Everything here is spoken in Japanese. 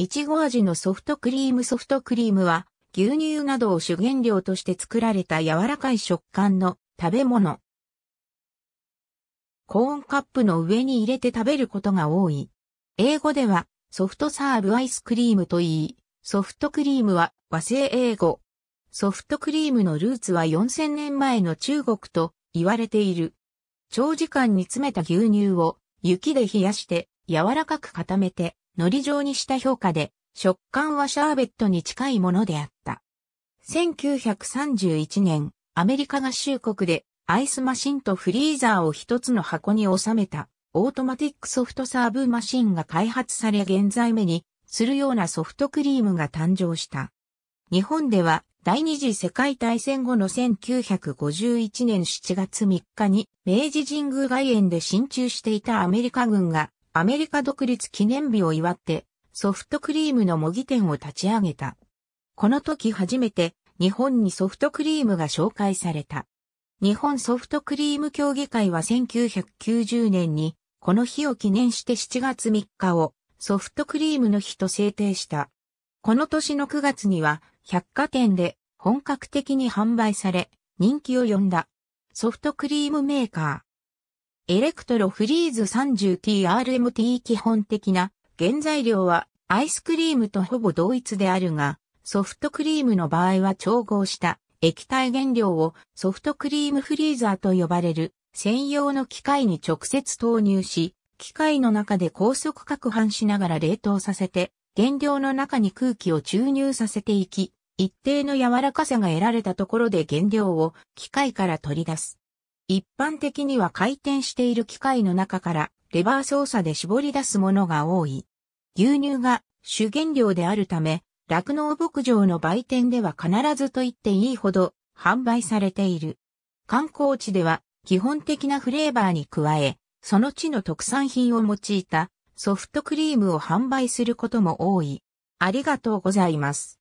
いちご味のソフトクリームソフトクリームは、牛乳などを主原料として作られた柔らかい食感の食べ物。コーンカップの上に入れて食べることが多い。英語ではソフトサーブアイスクリームと言い、ソフトクリームは和製英語。ソフトクリームのルーツは4000年前の中国と言われている。長時間煮詰めた牛乳を雪で冷やして柔らかく固めてり状にした評価で、食感はシャーベットに近いものであった。1931年、アメリカ合衆国でアイスマシンとフリーザーを一つの箱に収めたオートマティックソフトサーブマシンが開発され現在目にするようなソフトクリームが誕生した。日本では第二次世界大戦後の1951年7月3日に明治神宮外苑で進駐していたアメリカ軍がアメリカ独立記念日を祝ってソフトクリームの模擬店を立ち上げた。この時初めて日本にソフトクリームが紹介された。日本ソフトクリーム協議会は1990年にこの日を記念して7月3日をソフトクリームの日と制定した。この年の9月には百貨店で本格的に販売され人気を呼んだソフトクリームメーカー。エレクトロフリーズ 30TRMT 基本的な原材料はアイスクリームとほぼ同一であるが、ソフトクリームの場合は調合した液体原料をソフトクリームフリーザーと呼ばれる専用の機械に直接投入し、機械の中で高速攪拌しながら冷凍させて、原料の中に空気を注入させていき、一定の柔らかさが得られたところで原料を機械から取り出す。一般的には回転している機械の中からレバー操作で絞り出すものが多い。牛乳が主原料であるため、酪農牧場の売店では必ずと言っていいほど販売されている。観光地では基本的なフレーバーに加え、その地の特産品を用いたソフトクリームを販売することも多い。ありがとうございます。